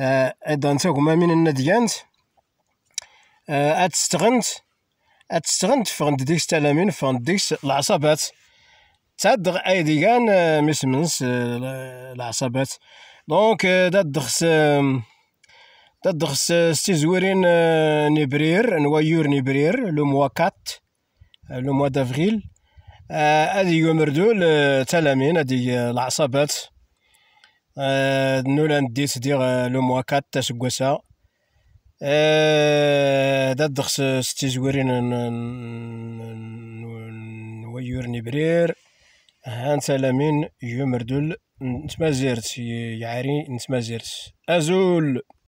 اذا آه، نتاكما من النديانت اتستغنت آه، اتستغنت فغند ديكس تلامين فغند ديكس العصابات تادغ ايدي كان آه، مسمنس العصابات دونك دادخس تدخس ستيزويرين نبرير نوايور نبرير لو موا كات لو موا دافغيل هادي يومردو التلامين هادي العصابات نولان ديس ديغ لو موا كات تا سكواسا دا دخس ستي زويرين نويور نبرير هان سلامين يومردل نتمازيرت يعري نتمازيرت ازول